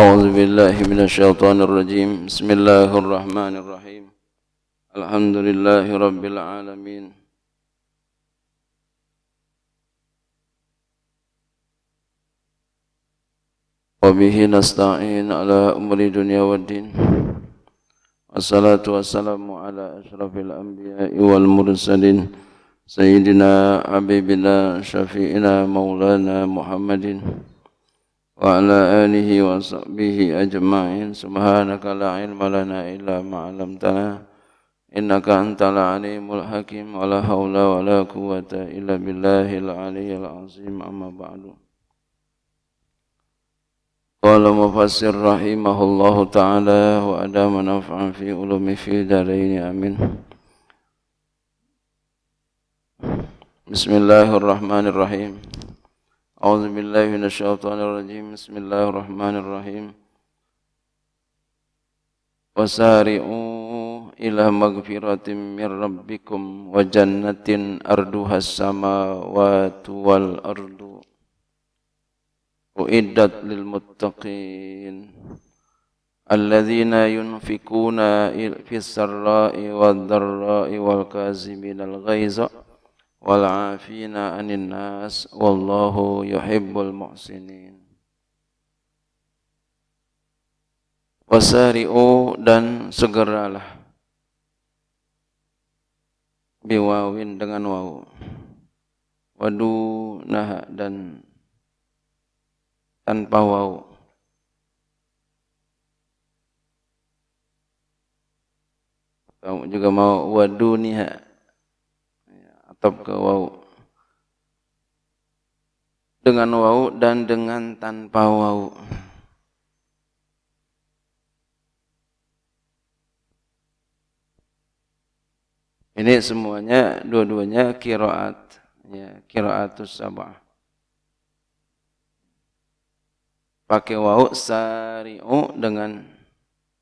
أعوذ بالله من الشيطان الرجيم بسم الله الرحمن الرحيم الحمد لله رب العالمين وبه نستعين على أمر الدنيا والدين والصلاة والسلام على أشرف الأنبياء والمرسلين سيدنا حبيبنا شفيئنا مولانا محمد wa ala alihi wa sahbihi ajma'in subhanaka la ilma lana illa ma'alamtana innaka anta la alimul hakim wa la hawla wa la quwata illa billahi al aliyyil al azim amma ba'du Qala mufassir rahimahullahu ta'ala wa adama naf'an fi ulumi fi darayni amin Bismillahirrahmanirrahim Bismillahirrahmanirrahim أعوذ بالله من الشيطان الرجيم بسم الله الرحمن الرحيم وسارعوا إلى مغفرة من ربكم وجنة أرضها السماوات والأرض أعدت للمتقين الذين ينفقون في السراء والضراء والكاظمين الغيظ والعافين عن الناس والله يحب المحسنين wasari'u dan segeralah biwawin dengan wawu wadu nah dan tanpa wawu kamu juga mau wadu niha top ke wau dengan wau dan dengan tanpa wau ini semuanya dua-duanya kiroat ya kiroatus sabah pakai wau sari'u dengan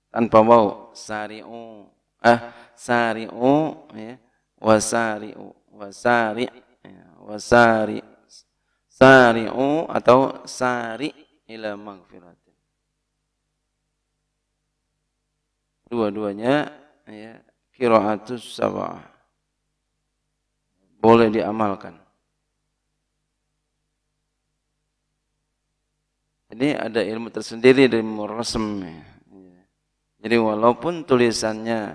tanpa wau sari'u ah sari'u ya wasari'u wasari wasari sari'u atau sari ila maghfiratin dua-duanya ya qiraatus sabah boleh diamalkan Ini ada ilmu tersendiri dari murasem. Ya. Jadi walaupun tulisannya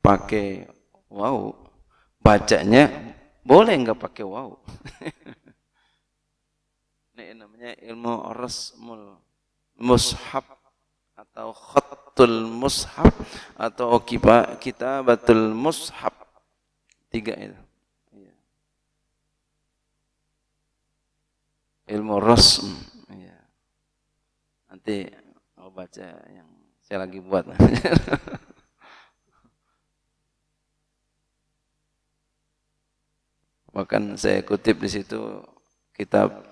pakai wow, bacanya boleh nggak pakai wow. Ini namanya ilmu rasmul mushaf atau khatul mushaf atau kita kitabatul mushaf. Tiga itu. Iya. Ilmu rasm. Ya. Nanti mau baca yang saya lagi buat. Bahkan saya kutip di situ kitab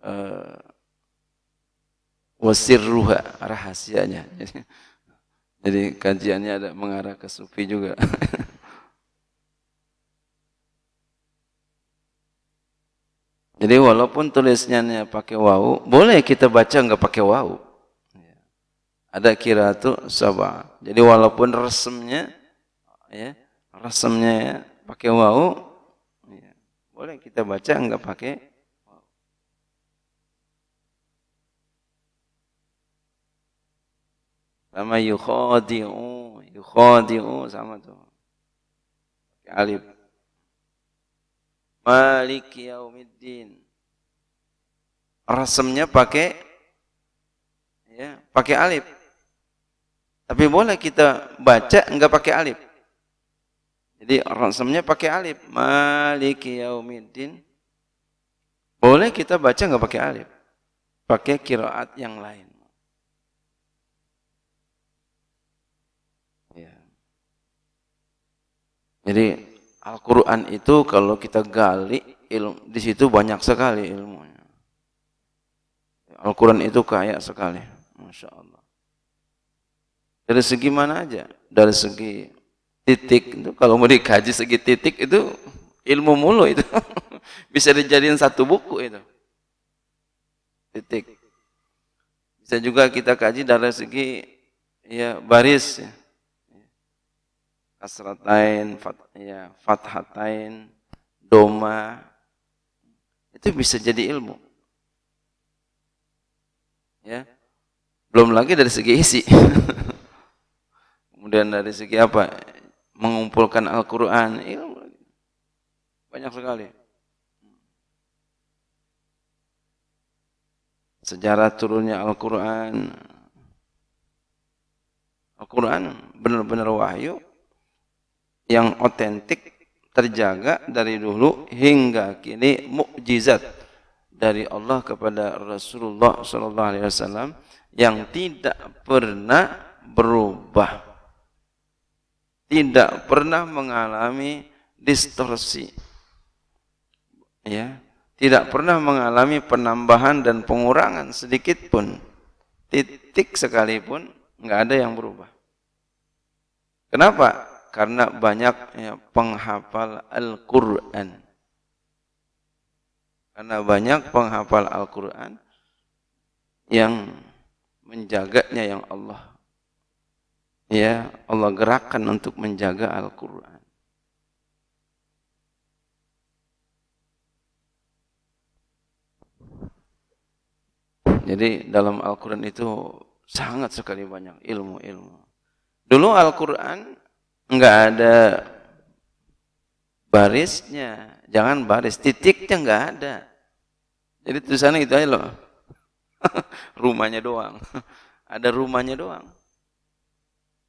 uh, wasirruha rahasianya. Jadi, kajiannya ada mengarah ke sufi juga. Jadi walaupun tulisannya pakai wau, boleh kita baca nggak pakai wau. Ada kira kiratu sabah. Jadi walaupun resemnya ya, resmnya ya, pakai wau, boleh kita baca enggak pakai sama yukhadi'u yukhadi'u sama tuh alif malik yaumiddin rasemnya pakai ya pakai alif tapi boleh kita baca enggak pakai alif jadi ransomnya pakai alif. Maliki yaumiddin. Boleh kita baca nggak pakai alif. Pakai kiraat yang lain. Ya. Jadi Al-Quran itu kalau kita gali ilmu di situ banyak sekali ilmunya. Al-Quran itu kaya sekali. Masya Allah. Dari segi mana aja? Dari segi titik itu kalau mau dikaji segi titik itu ilmu mulu itu bisa dijadiin satu buku itu titik bisa juga kita kaji dari segi ya baris ya. asratain fat, ya fathatain doma itu bisa jadi ilmu ya belum lagi dari segi isi kemudian dari segi apa mengumpulkan Al-Quran, ilmu iya, banyak sekali. Sejarah turunnya Al-Quran, Al-Quran benar-benar wahyu yang otentik terjaga dari dulu hingga kini mukjizat dari Allah kepada Rasulullah SAW yang tidak pernah berubah tidak pernah mengalami distorsi. Ya, tidak pernah mengalami penambahan dan pengurangan sedikit pun. Titik sekalipun nggak ada yang berubah. Kenapa? Karena banyak ya, penghafal Al-Qur'an. Karena banyak penghafal Al-Qur'an yang menjaganya yang Allah ya Allah gerakan untuk menjaga Al-Quran. Jadi dalam Al-Quran itu sangat sekali banyak ilmu-ilmu. Dulu Al-Quran nggak ada barisnya, jangan baris, titiknya nggak ada. Jadi tulisannya itu aja loh, rumahnya doang, ada rumahnya doang.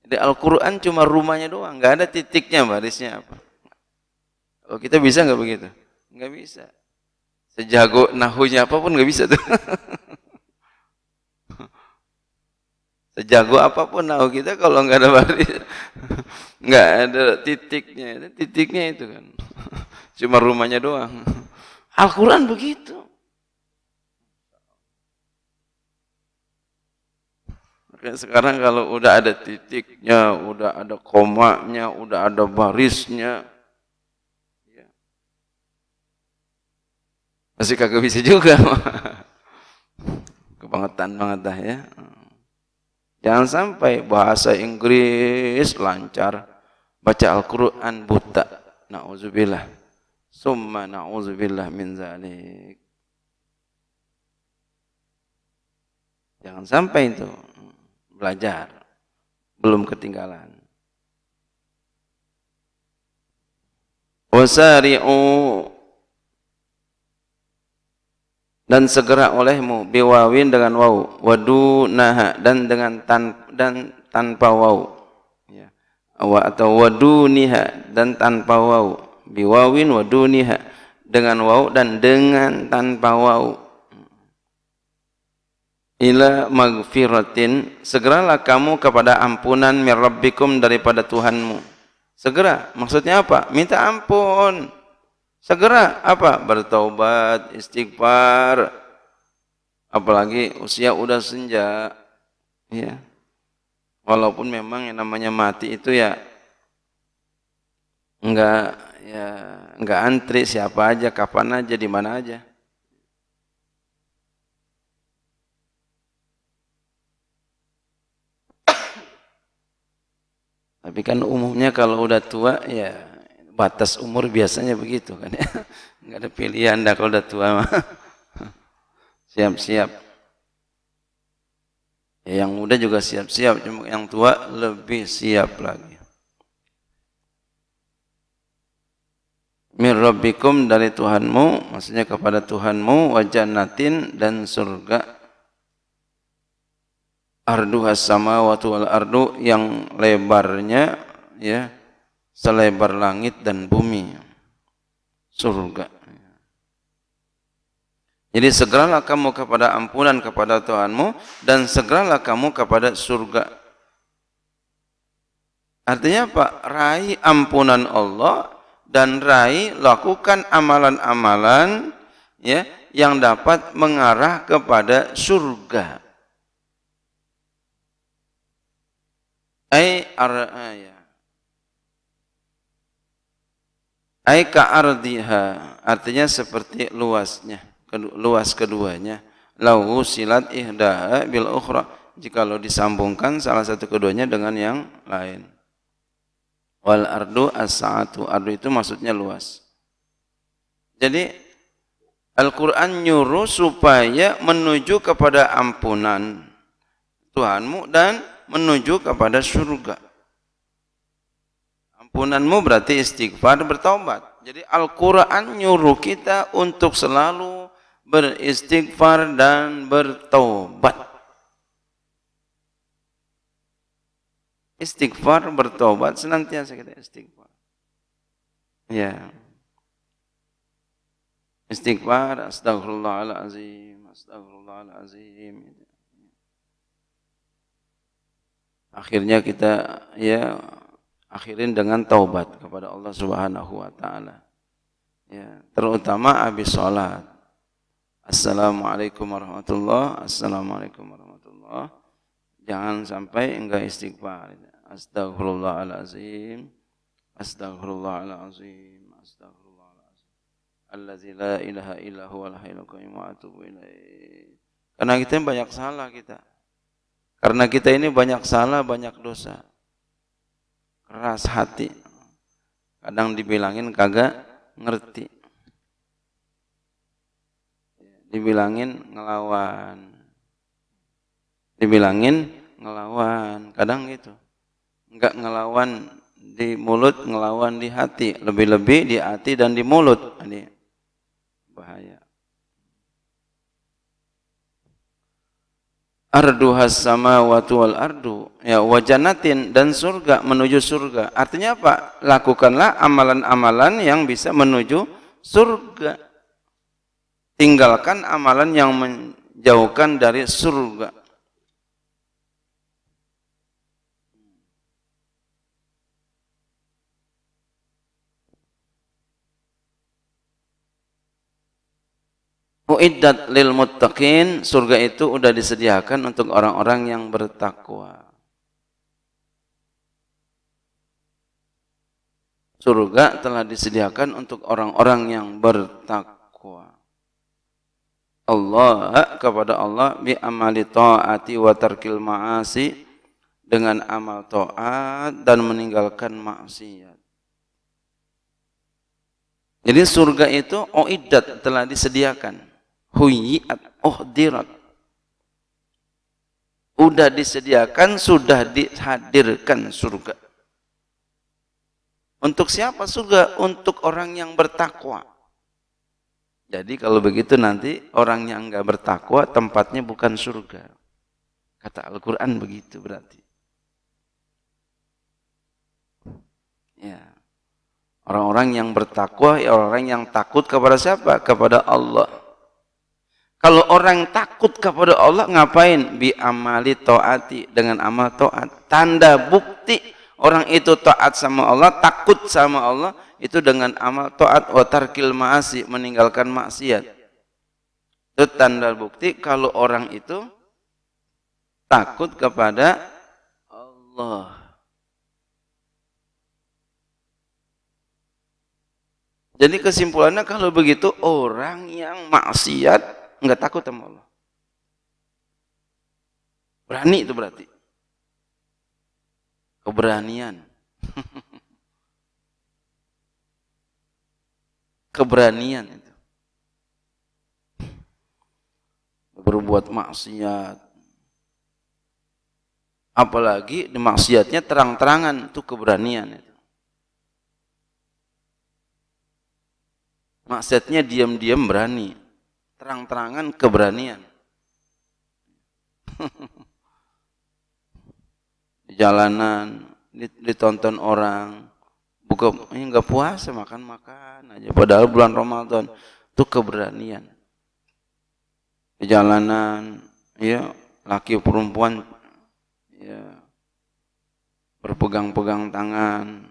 Jadi Al-Quran cuma rumahnya doang, nggak ada titiknya barisnya apa. Kalau kita bisa nggak begitu? Nggak bisa. Sejago nahunya apapun nggak bisa tuh. Sejago apapun nahu kita kalau nggak ada baris, nggak ada titiknya. Titiknya itu kan, cuma rumahnya doang. Al-Quran begitu. Ya, sekarang kalau udah ada titiknya, udah ada komanya, udah ada barisnya. Ya. Masih kagak bisa juga. Kebangetan banget dah ya. Jangan sampai bahasa Inggris lancar, baca Al-Quran buta. Na'udzubillah. Summa na'udzubillah min zalik. Jangan sampai itu belajar belum ketinggalan wasari'u dan segera olehmu biwawin dengan waw naha dan dengan tan dan tanpa waw ya wa atau niha dan tanpa waw biwawin wadu niha dengan waw dan dengan tanpa waw ila magfiratin segeralah kamu kepada ampunan mir rabbikum daripada Tuhanmu segera maksudnya apa minta ampun segera apa bertaubat istighfar apalagi usia udah senja ya walaupun memang yang namanya mati itu ya enggak ya enggak antri siapa aja kapan aja di mana aja Tapi kan umumnya kalau udah tua ya batas umur biasanya begitu kan ya. Enggak ada pilihan dah kalau udah tua mah. Siap-siap. Ya, yang muda juga siap-siap, cuma yang tua lebih siap lagi. Min dari Tuhanmu, maksudnya kepada Tuhanmu, wajah Natin dan surga sama samawati al ardu yang lebarnya ya selebar langit dan bumi surga jadi segeralah kamu kepada ampunan kepada Tuhanmu dan segeralah kamu kepada surga. Artinya apa? Raih ampunan Allah dan raih lakukan amalan-amalan ya yang dapat mengarah kepada surga. ay ar'aya. Ai ah, ya. ka'ardiha. Artinya seperti luasnya. Luas keduanya. lahu silat ihda bil ukhra. lo disambungkan salah satu keduanya dengan yang lain. Wal ardu as-sa'atu. Ardu itu maksudnya luas. Jadi Al-Quran nyuruh supaya menuju kepada ampunan Tuhanmu dan menuju kepada surga. Ampunanmu berarti istighfar bertaubat. Jadi Al-Quran nyuruh kita untuk selalu beristighfar dan bertaubat. Istighfar bertobat senantiasa kita istighfar. Ya. Istighfar astagfirullahalazim, astagfirullahalazim. Gitu akhirnya kita ya akhirin dengan taubat kepada Allah Subhanahu wa taala. Ya, terutama habis salat. Assalamualaikum warahmatullahi Assalamualaikum warahmatullahi Jangan sampai enggak istighfar. Astagfirullahalazim. Astagfirullahalazim. Astagfirullahalazim. Allazi la ilaha illa huwal hayyul qayyum wa atubu ilaih. Karena kita banyak salah kita. Karena kita ini banyak salah, banyak dosa. Keras hati. Kadang dibilangin kagak ngerti. Dibilangin ngelawan. Dibilangin ngelawan. Kadang gitu. Enggak ngelawan di mulut, ngelawan di hati. Lebih-lebih di hati dan di mulut. Ini bahaya. arduhas sama watul ardu ya wajanatin dan surga menuju surga artinya apa lakukanlah amalan-amalan yang bisa menuju surga tinggalkan amalan yang menjauhkan dari surga Uiddat lil muttaqin, surga itu sudah disediakan untuk orang-orang yang bertakwa. Surga telah disediakan untuk orang-orang yang bertakwa. Allah kepada Allah bi amali taati wa tarkil maasi dengan amal taat dan meninggalkan maksiat. Jadi surga itu oidat telah disediakan huyiat uhdirat udah disediakan sudah dihadirkan surga untuk siapa surga untuk orang yang bertakwa jadi kalau begitu nanti orang yang enggak bertakwa tempatnya bukan surga kata Al-Qur'an begitu berarti ya Orang-orang yang bertakwa, ya orang-orang yang takut kepada siapa? Kepada Allah. Kalau orang takut kepada Allah ngapain? Bi amali taati dengan amal taat. Tanda bukti orang itu taat sama Allah, takut sama Allah itu dengan amal taat wa tarkil maasi, meninggalkan maksiat. Itu tanda bukti kalau orang itu takut kepada Allah. Jadi kesimpulannya kalau begitu orang yang maksiat nggak takut sama Allah. Berani itu berarti. Keberanian. Keberanian itu. Berbuat maksiat. Apalagi di maksiatnya terang-terangan itu keberanian itu. Maksiatnya diam-diam berani terang-terangan keberanian. di jalanan ditonton orang buka ini eh, nggak puasa makan makan aja padahal bulan Ramadan itu keberanian di jalanan ya laki perempuan ya berpegang-pegang tangan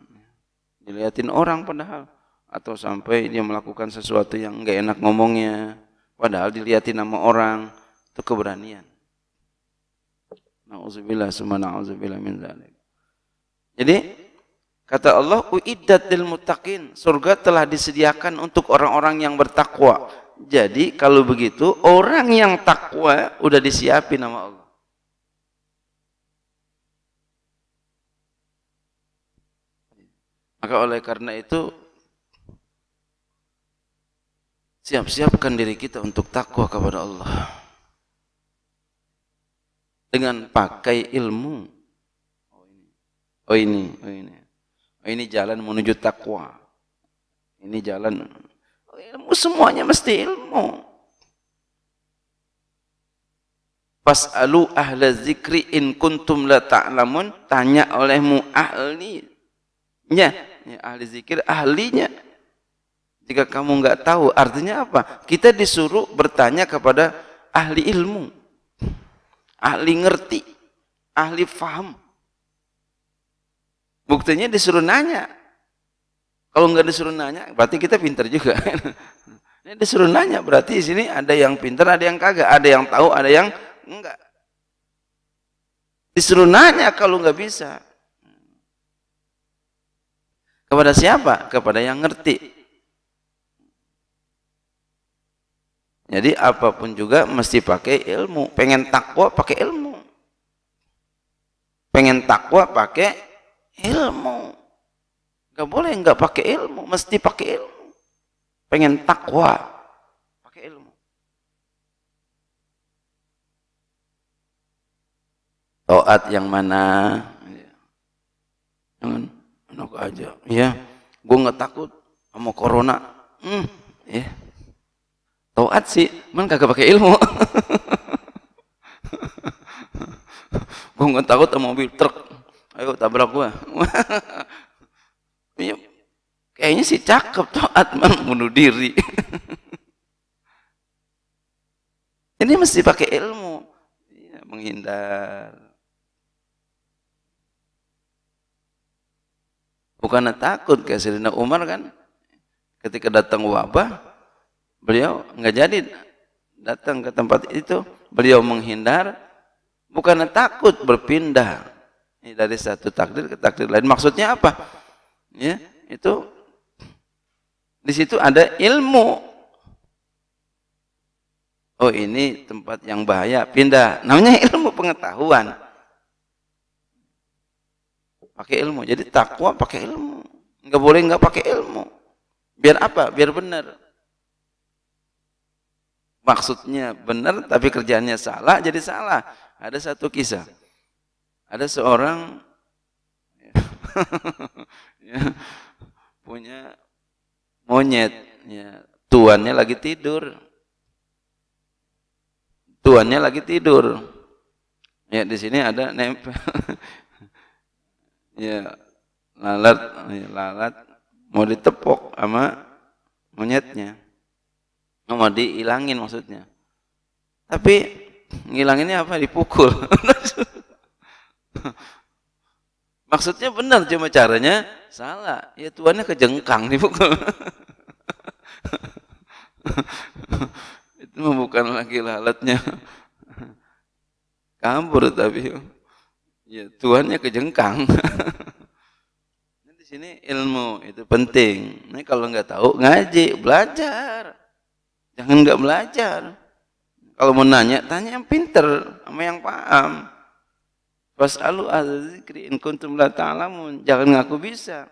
dilihatin orang padahal atau sampai dia melakukan sesuatu yang nggak enak ngomongnya Padahal dilihatin nama orang itu keberanian. Nauzubillah summa nauzubillah min dzalik. Jadi kata Allah uiddat lil muttaqin, surga telah disediakan untuk orang-orang yang bertakwa. Jadi kalau begitu orang yang takwa udah disiapin sama Allah. Maka oleh karena itu siap-siapkan diri kita untuk takwa kepada Allah dengan pakai ilmu oh ini oh ini oh ini, oh, ini jalan menuju takwa ini jalan ilmu semuanya mesti ilmu Fas'alu ahla zikri in kuntum la ta'lamun. Tanya olehmu ahli. Ya, ahli zikir ahlinya. Jika kamu nggak tahu, artinya apa? Kita disuruh bertanya kepada ahli ilmu, ahli ngerti, ahli faham. Buktinya disuruh nanya. Kalau nggak disuruh nanya, berarti kita pinter juga. Ini disuruh nanya, berarti di sini ada yang pinter, ada yang kagak, ada yang tahu, ada yang enggak. Disuruh nanya kalau nggak bisa. Kepada siapa? Kepada yang ngerti Jadi apapun juga mesti pakai ilmu. Pengen takwa pakai ilmu. Pengen takwa pakai ilmu. Gak boleh nggak pakai ilmu, mesti pakai ilmu. Pengen takwa pakai ilmu. Toat yang mana? Jangan enak aja. Ya, gue nggak takut sama corona. Hmm, ya. Yeah. Tauat sih, man kagak pakai ilmu. gue nggak takut sama mobil truk. Ayo tabrak gue. Iya. kayaknya sih cakep tauat man bunuh diri. Ini mesti pakai ilmu. Ya, menghindar. Bukan takut kayak Serina Umar kan. Ketika datang wabah, Beliau nggak jadi datang ke tempat itu. Beliau menghindar, bukan takut berpindah Ini dari satu takdir ke takdir lain. Maksudnya apa? Ya, itu di situ ada ilmu. Oh ini tempat yang bahaya, pindah. Namanya ilmu pengetahuan. Pakai ilmu. Jadi takwa pakai ilmu. Nggak boleh nggak pakai ilmu. Biar apa? Biar benar maksudnya benar tapi kerjanya salah jadi salah. Ada satu kisah. Ada seorang ya, punya monyet, ya, tuannya lagi tidur. Tuannya lagi tidur. Ya di sini ada nempel. ya lalat, ya, lalat mau ditepok sama monyetnya nggak mau dihilangin maksudnya tapi ngilanginnya apa dipukul maksudnya benar cuma caranya salah ya tuannya kejengkang dipukul itu bukan lagi lalatnya kabur tapi ya tuannya kejengkang di sini ilmu itu penting ini kalau nggak tahu ngaji belajar Jangan nggak belajar. Kalau mau nanya, tanya yang pinter sama yang paham. Was'alu ahla zikri in kuntum la ta'lamun. Jangan ngaku bisa.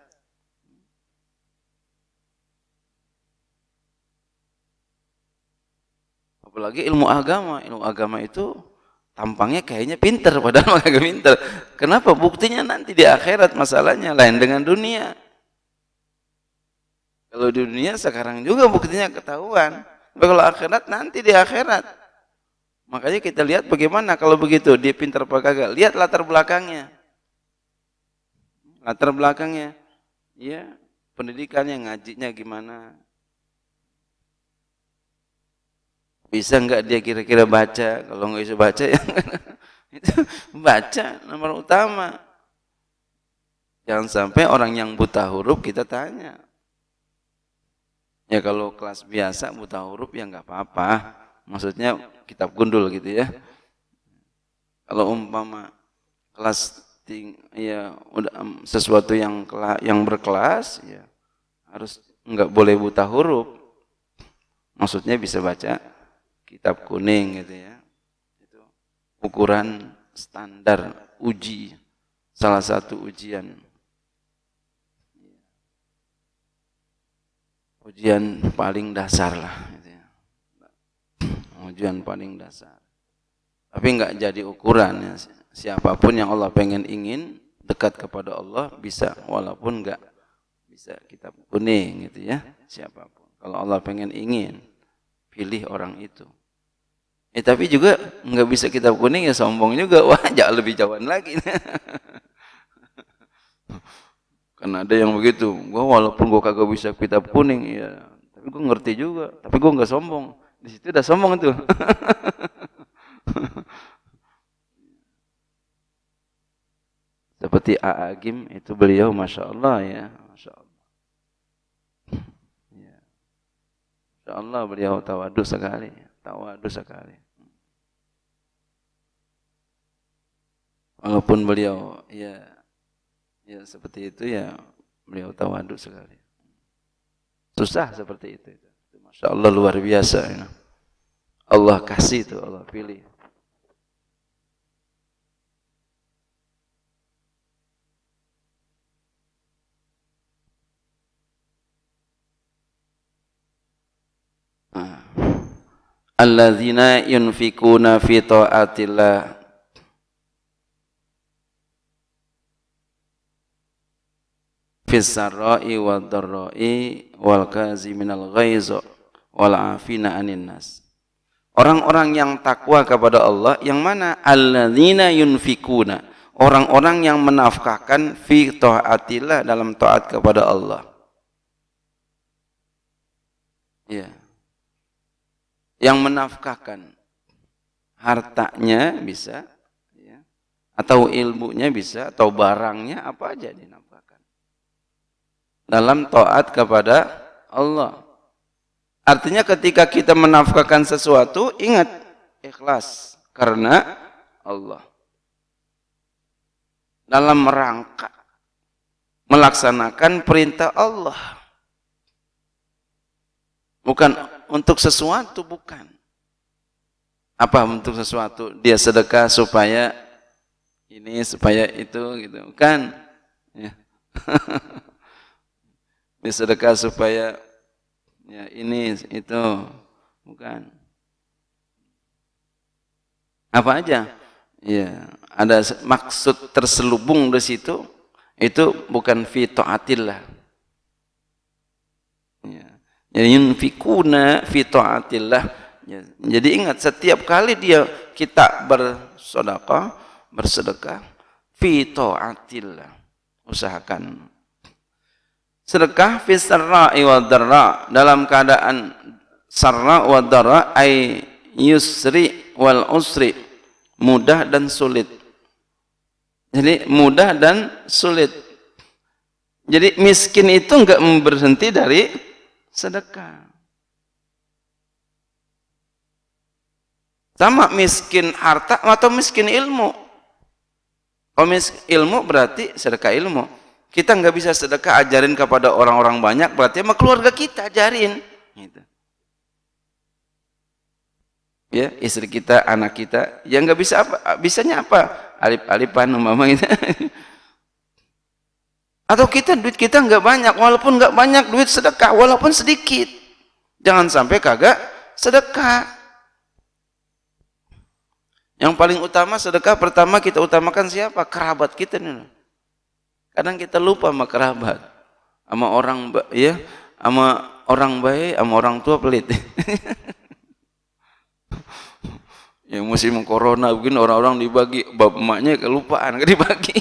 Apalagi ilmu agama. Ilmu agama itu tampangnya kayaknya pinter padahal agak pinter. Kenapa? Buktinya nanti di akhirat masalahnya lain dengan dunia. Kalau di dunia sekarang juga buktinya ketahuan. Tapi kalau akhirat nanti di akhirat. Makanya kita lihat bagaimana kalau begitu dia pintar apa kagak. Lihat latar belakangnya. Latar belakangnya. Ya, pendidikannya, ngajinya gimana. Bisa nggak dia kira-kira baca? Kalau nggak bisa baca ya itu baca nomor utama. Jangan sampai orang yang buta huruf kita tanya. Ya kalau kelas biasa buta huruf ya nggak apa-apa. Maksudnya kitab gundul gitu ya. Kalau umpama kelas ting ya udah sesuatu yang kela, yang berkelas ya harus nggak boleh buta huruf. Maksudnya bisa baca kitab kuning gitu ya. Itu ukuran standar uji salah satu ujian. ujian paling dasar lah gitu ya. ujian paling dasar tapi nggak jadi ukuran ya. siapapun yang Allah pengen ingin dekat kepada Allah bisa walaupun nggak bisa kita kuning gitu ya siapapun kalau Allah pengen ingin pilih orang itu eh tapi juga nggak bisa kita kuning ya sombong juga wajar lebih jauhan lagi Karena ada yang begitu, gua walaupun gua kagak bisa kitab kuning ya, tapi gua ngerti juga, tapi gua nggak sombong. Di situ udah sombong itu. Seperti Aagim itu beliau Masya Allah ya. Masya Allah. Iya. Masya Allah beliau tawadu sekali. Tawadu sekali. Walaupun beliau ya ya seperti itu ya beliau tawaduk sekali susah seperti itu, masya Allah luar biasa ya. Allah kasih itu Allah pilih ah. alladzina yunfikuna fi taatillah fisarra'i wad darra'i wal kaziminal ghaiz wal afina 'anil nas. Orang-orang yang takwa kepada Allah yang mana alladzina yunfikuna orang-orang yang menafkahkan fi taatillah dalam taat kepada Allah. Ya. Yang menafkahkan hartanya bisa ya. atau ilmunya bisa atau barangnya apa aja dinafkahkan dalam taat kepada Allah. Artinya ketika kita menafkahkan sesuatu, ingat ikhlas karena Allah. Dalam rangka melaksanakan perintah Allah. Bukan untuk sesuatu, bukan. Apa untuk sesuatu? Dia sedekah supaya ini, supaya itu, gitu. Bukan. Ya. bersedekah supaya ya ini itu bukan apa aja ya ada maksud terselubung di situ itu bukan fi taatillah iya, ya jadi yunfikuna fi jadi ingat setiap kali dia kita bersedekah bersedekah fi taatillah usahakan sedekah fi sarra'i wa dharra dalam keadaan sarra wa dharra ay yusri wal usri mudah dan sulit jadi mudah dan sulit jadi miskin itu enggak berhenti dari sedekah sama miskin harta atau miskin ilmu kalau miskin ilmu berarti sedekah ilmu kita nggak bisa sedekah ajarin kepada orang-orang banyak berarti sama keluarga kita ajarin gitu. ya istri kita anak kita yang nggak bisa apa bisanya apa alip-alipan umpama gitu. atau kita duit kita nggak banyak walaupun nggak banyak duit sedekah walaupun sedikit jangan sampai kagak sedekah yang paling utama sedekah pertama kita utamakan siapa kerabat kita nih Kadang kita lupa sama kerabat, sama orang ya, sama orang baik, sama orang tua pelit. ya musim corona mungkin orang-orang dibagi bab emaknya kelupaan dibagi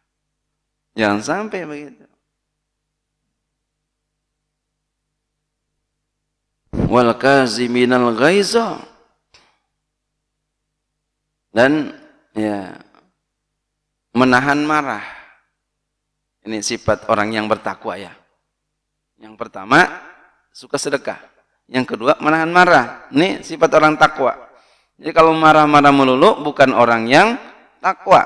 jangan sampai begitu wal kaziminal ghaiza dan ya menahan marah ini sifat orang yang bertakwa ya. Yang pertama, suka sedekah. Yang kedua, menahan marah. Ini sifat orang takwa. Jadi kalau marah-marah melulu bukan orang yang takwa.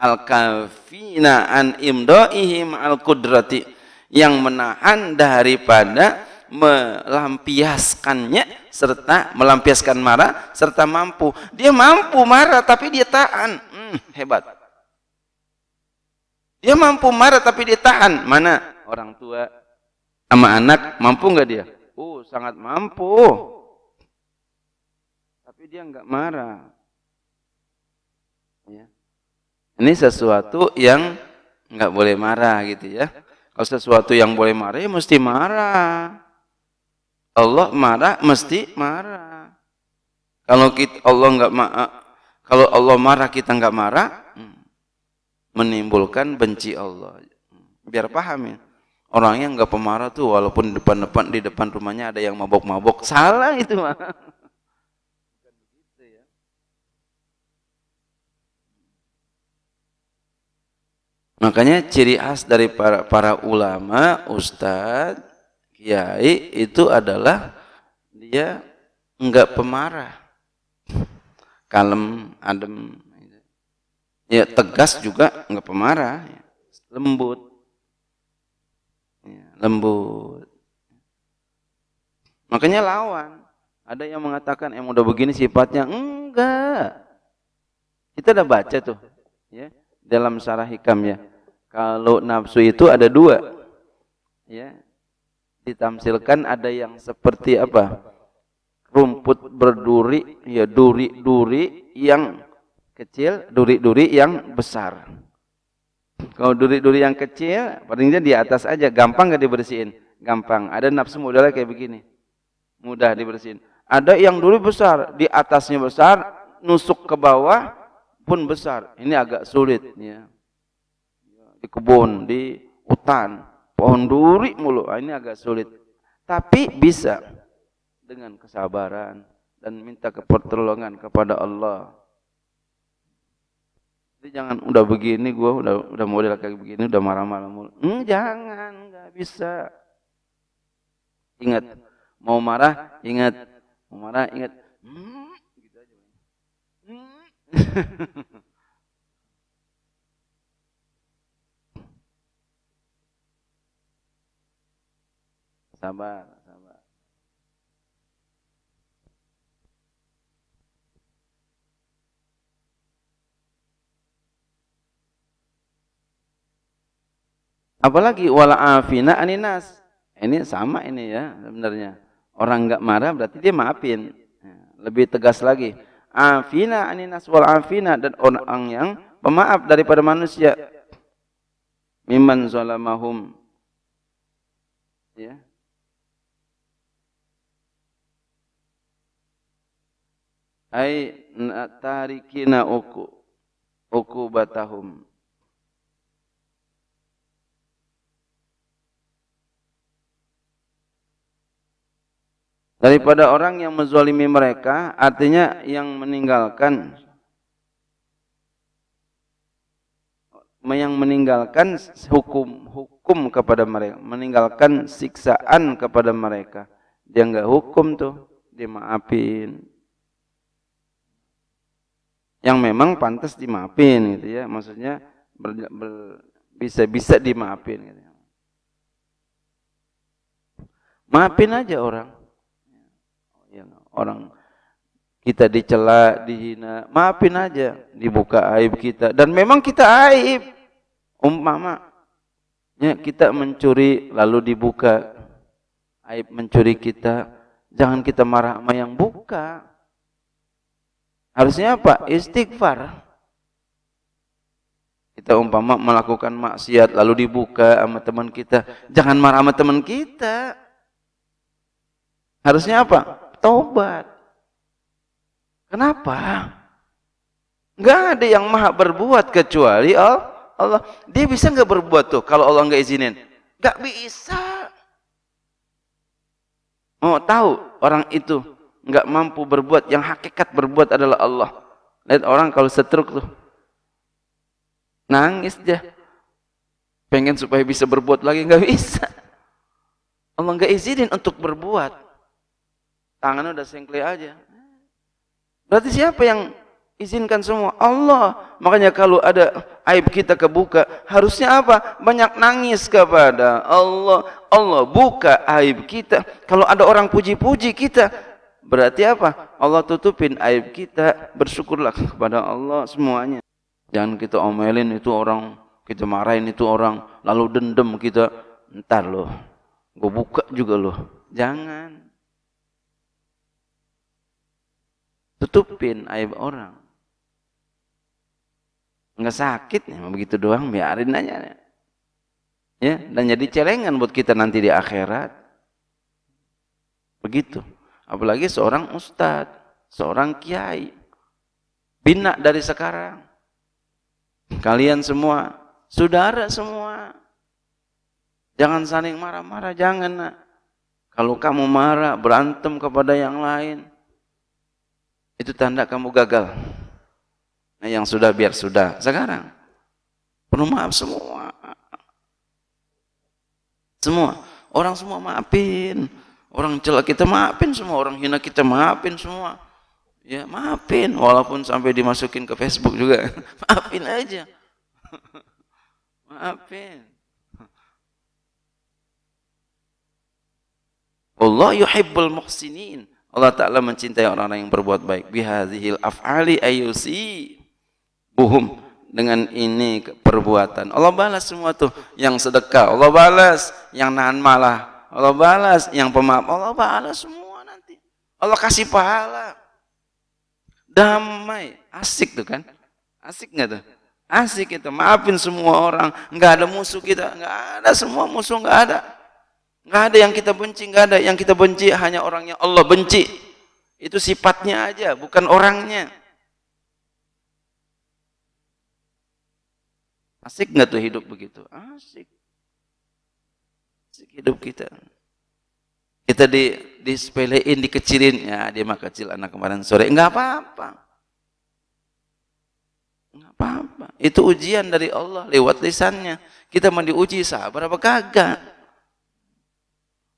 Al-kafina an imdoihim al-kudrati. Yang menahan daripada melampiaskannya serta melampiaskan marah serta mampu. Dia mampu marah tapi dia tahan. Hmm, hebat. Dia mampu marah tapi ditahan. Mana orang tua sama anak mampu nggak dia? Oh, sangat mampu. Tapi dia nggak marah. Ya. Ini sesuatu yang nggak boleh marah gitu ya. Kalau sesuatu yang boleh marah, ya mesti marah. Allah marah, mesti marah. Kalau kita Allah nggak kalau Allah marah kita nggak marah, menimbulkan benci Allah. Biar paham ya. Orang yang enggak pemarah tuh walaupun depan-depan di depan rumahnya ada yang mabok-mabok, salah itu mah. Makanya ciri khas dari para, para ulama, ustadz, kiai itu adalah dia enggak pemarah, kalem, adem, Ya tegas juga nggak pemarah, ya. lembut, ya, lembut. Makanya lawan. Ada yang mengatakan emang udah begini sifatnya enggak. Kita udah baca tuh, ya dalam syarah hikam ya. Kalau nafsu itu ada dua, ya ditamsilkan ada yang seperti apa rumput berduri ya duri-duri yang kecil, duri-duri yang besar. Kalau duri-duri yang kecil, palingnya di atas aja, gampang gak dibersihin? Gampang. Ada nafsu mudah kayak begini. Mudah dibersihin. Ada yang duri besar, di atasnya besar, nusuk ke bawah pun besar. Ini agak sulit ya. Di kebun, di hutan, pohon duri mulu. Ah, ini agak sulit. Tapi bisa dengan kesabaran dan minta kepertolongan kepada Allah. Jadi jangan udah begini gue udah udah model kayak begini udah marah-marah mulu. Hmm, jangan nggak bisa. Ingat mau marah ingat mau marah ingat. Hmm, gitu aja. Hmm. Sabar. Apalagi wala afina aninas. Ini sama ini ya sebenarnya. Orang nggak marah berarti dia maafin. Ya, lebih tegas lagi. Afina aninas wal afina dan orang yang pemaaf daripada manusia. Mimman zalamahum. Ya. Ai tarikina uku uku batahum daripada orang yang menzalimi mereka artinya yang meninggalkan yang meninggalkan hukum hukum kepada mereka meninggalkan siksaan kepada mereka dia nggak hukum tuh dimaafin yang memang pantas dimaafin gitu ya maksudnya bisa bisa dimaafin gitu. Ya. maafin aja orang orang kita dicela, dihina, maafin aja, dibuka aib kita dan memang kita aib. Umpama ya, kita mencuri lalu dibuka aib mencuri kita, jangan kita marah sama yang buka. Harusnya apa? Istighfar. Kita umpama melakukan maksiat lalu dibuka sama teman kita, jangan marah sama teman kita. Harusnya apa? taubat. Kenapa? Enggak ada yang maha berbuat kecuali Allah. Dia bisa enggak berbuat tuh kalau Allah enggak izinin? Enggak bisa. Mau oh, tahu orang itu enggak mampu berbuat yang hakikat berbuat adalah Allah. Lihat orang kalau setruk tuh nangis dia. Pengen supaya bisa berbuat lagi enggak bisa. Allah enggak izinin untuk berbuat. Tangan udah sengkle aja. Berarti siapa yang izinkan semua? Allah. Makanya kalau ada aib kita kebuka, harusnya apa? Banyak nangis kepada Allah. Allah buka aib kita. Kalau ada orang puji-puji kita, berarti apa? Allah tutupin aib kita. Bersyukurlah kepada Allah semuanya. Jangan kita omelin itu orang, kita marahin itu orang, lalu dendam kita. Ntar loh, gue buka juga loh. Jangan. tutupin aib orang nggak sakit ya begitu doang biarin aja ya dan jadi celengan buat kita nanti di akhirat begitu apalagi seorang ustadz seorang kiai bina dari sekarang kalian semua saudara semua jangan saling marah-marah jangan nak. kalau kamu marah berantem kepada yang lain itu tanda kamu gagal. Nah, yang sudah biar sudah. Sekarang penuh maaf semua. Semua. Orang semua maafin. Orang celak kita maafin semua. Orang hina kita maafin semua. Ya maafin. Walaupun sampai dimasukin ke Facebook juga. maafin aja. maafin. Allah yuhibbul muhsinin. Allah Ta'ala mencintai orang-orang yang berbuat baik. Bihazihil af'ali ayusi buhum. Dengan ini perbuatan. Allah balas semua tuh. Yang sedekah, Allah balas. Yang nahan malah, Allah balas. Yang pemaaf, Allah balas semua nanti. Allah kasih pahala. Damai. Asik tuh kan? Asik nggak tuh? Asik itu. Maafin semua orang. Nggak ada musuh kita. Nggak ada semua musuh, nggak ada. Nggak ada yang kita benci, nggak ada yang kita benci hanya orang yang Allah benci. Itu sifatnya aja, bukan orangnya. Asik nggak tuh hidup begitu? Asik. Asik hidup kita. Kita di disepelein, dikecilin. Ya, dia mah kecil anak kemarin sore. Enggak apa-apa. Enggak apa-apa. Itu ujian dari Allah lewat lisannya. Kita mau diuji sabar apa kagak?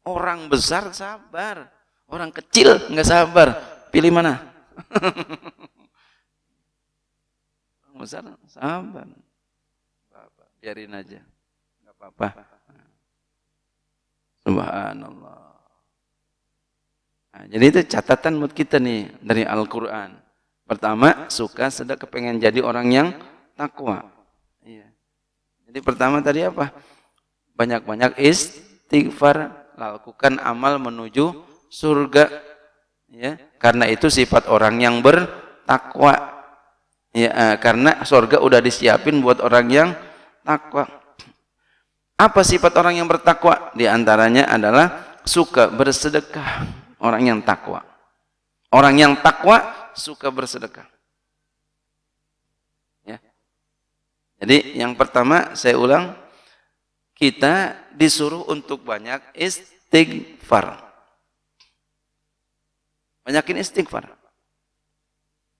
Orang besar sabar, orang kecil nggak sabar. Pilih mana? orang besar sabar. Biarin aja. Nggak apa-apa. Subhanallah. Nah, jadi itu catatan buat kita nih dari Al-Quran. Pertama, suka sedang kepengen jadi orang yang takwa. Iya. Jadi pertama tadi apa? Banyak-banyak istighfar, lakukan amal menuju surga ya karena itu sifat orang yang bertakwa ya eh, karena surga udah disiapin buat orang yang takwa apa sifat orang yang bertakwa di antaranya adalah suka bersedekah orang yang takwa orang yang takwa suka bersedekah ya jadi yang pertama saya ulang kita disuruh untuk banyak istighfar. Banyakin istighfar.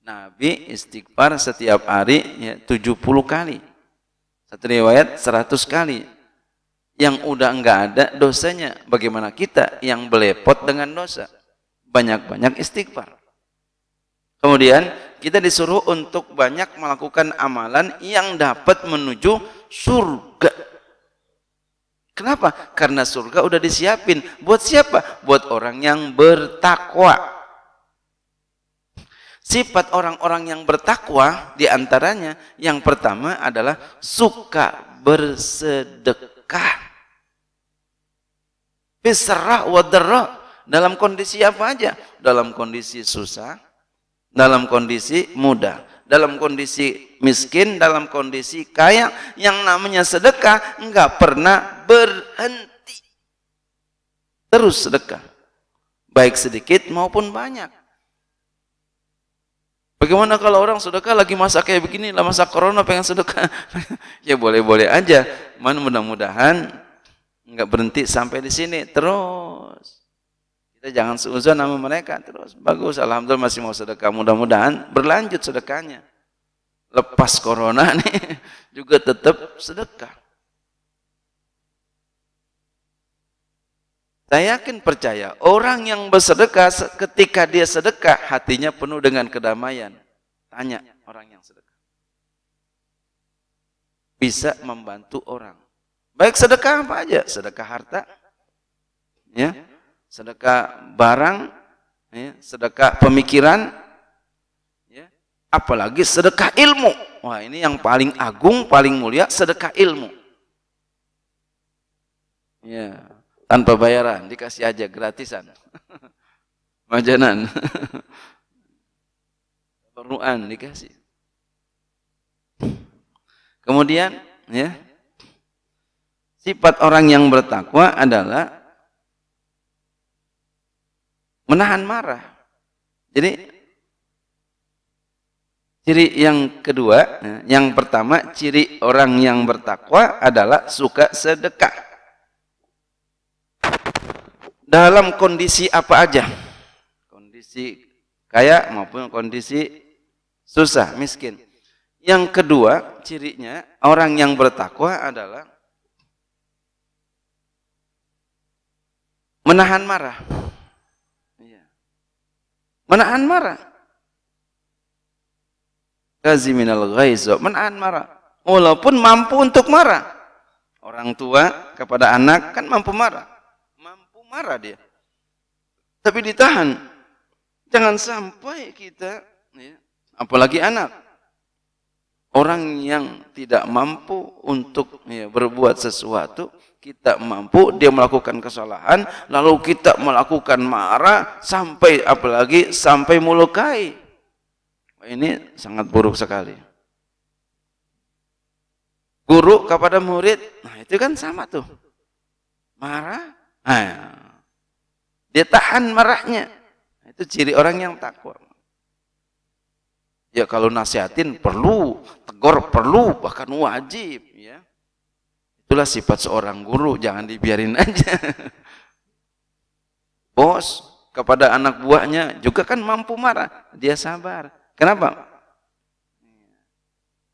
Nabi istighfar setiap hari ya, 70 kali. Satu riwayat 100 kali. Yang udah enggak ada dosanya. Bagaimana kita yang belepot dengan dosa? Banyak-banyak istighfar. Kemudian kita disuruh untuk banyak melakukan amalan yang dapat menuju surga. Kenapa? Karena surga udah disiapin. Buat siapa? Buat orang yang bertakwa. Sifat orang-orang yang bertakwa diantaranya yang pertama adalah suka bersedekah. Peserah wa Dalam kondisi apa aja? Dalam kondisi susah, dalam kondisi mudah dalam kondisi miskin, dalam kondisi kaya, yang namanya sedekah nggak pernah berhenti. Terus sedekah. Baik sedikit maupun banyak. Bagaimana kalau orang sedekah lagi masa kayak begini, lah masa corona pengen sedekah? ya boleh-boleh aja. Mana mudah-mudahan nggak berhenti sampai di sini terus. Kita jangan seuzon sama mereka terus. Bagus, alhamdulillah masih mau sedekah. Mudah-mudahan berlanjut sedekahnya. Lepas corona nih juga tetap sedekah. Saya yakin percaya, orang yang bersedekah ketika dia sedekah hatinya penuh dengan kedamaian. Tanya orang yang sedekah. Bisa membantu orang. Baik sedekah apa aja, sedekah harta, ya, sedekah barang, ya, sedekah pemikiran, ya, apalagi sedekah ilmu. Wah ini yang paling agung, paling mulia sedekah ilmu. Ya, tanpa bayaran, dikasih aja gratisan. Majanan. Perluan dikasih. Kemudian, ya, sifat orang yang bertakwa adalah menahan marah. Jadi ciri yang kedua, yang pertama ciri orang yang bertakwa adalah suka sedekah. Dalam kondisi apa aja? Kondisi kaya maupun kondisi susah, miskin. Yang kedua, cirinya orang yang bertakwa adalah menahan marah menahan marah kaziminal ghaizo menahan marah walaupun mampu untuk marah orang tua kepada anak kan mampu marah mampu marah dia tapi ditahan jangan sampai kita ya, apalagi anak orang yang tidak mampu untuk ya, berbuat sesuatu kita mampu dia melakukan kesalahan lalu kita melakukan marah sampai apalagi sampai melukai ini sangat buruk sekali guru kepada murid nah itu kan sama tuh marah nah, dia tahan marahnya nah, itu ciri orang yang takwa ya kalau nasihatin perlu ditegur perlu bahkan wajib ya itulah sifat seorang guru jangan dibiarin aja bos kepada anak buahnya juga kan mampu marah dia sabar kenapa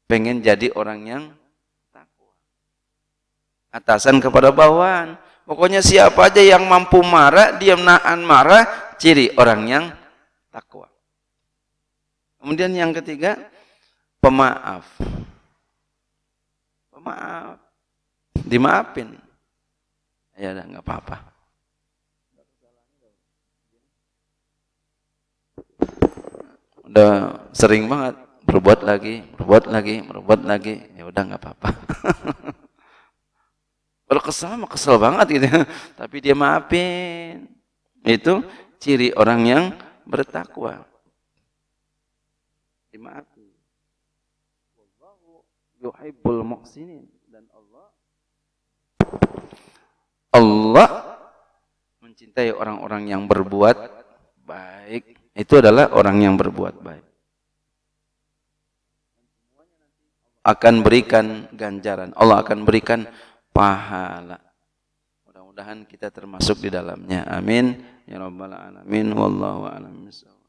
pengen jadi orang yang takwa atasan kepada bawahan pokoknya siapa aja yang mampu marah dia menahan marah ciri orang yang takwa kemudian yang ketiga pemaaf. Pemaaf. Dimaafin. Ya udah nggak apa-apa. Udah sering banget berbuat lagi, berbuat lagi, berbuat lagi. Ya udah nggak apa-apa. Kalau kesel mah kesel banget gitu. Ya. Tapi dia maafin. Itu ciri orang yang bertakwa. Dimaafin yuhibbul muhsinin dan Allah Allah mencintai orang-orang yang berbuat baik itu adalah orang yang berbuat baik akan berikan ganjaran Allah akan berikan pahala mudah-mudahan kita termasuk di dalamnya amin ya rabbal alamin wallahu a'lam